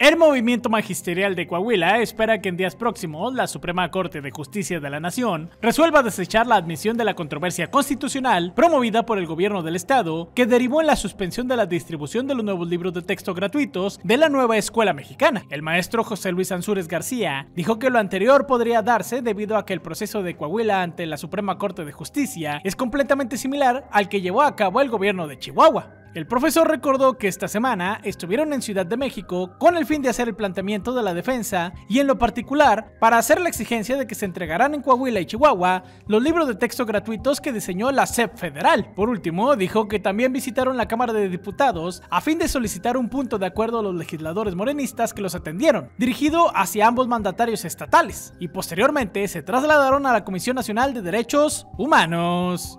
El movimiento magisterial de Coahuila espera que en días próximos la Suprema Corte de Justicia de la Nación resuelva desechar la admisión de la controversia constitucional promovida por el gobierno del Estado que derivó en la suspensión de la distribución de los nuevos libros de texto gratuitos de la nueva escuela mexicana. El maestro José Luis Ansúrez García dijo que lo anterior podría darse debido a que el proceso de Coahuila ante la Suprema Corte de Justicia es completamente similar al que llevó a cabo el gobierno de Chihuahua. El profesor recordó que esta semana estuvieron en Ciudad de México con el fin de hacer el planteamiento de la defensa y en lo particular para hacer la exigencia de que se entregarán en Coahuila y Chihuahua los libros de texto gratuitos que diseñó la SEP federal. Por último, dijo que también visitaron la Cámara de Diputados a fin de solicitar un punto de acuerdo a los legisladores morenistas que los atendieron, dirigido hacia ambos mandatarios estatales, y posteriormente se trasladaron a la Comisión Nacional de Derechos Humanos.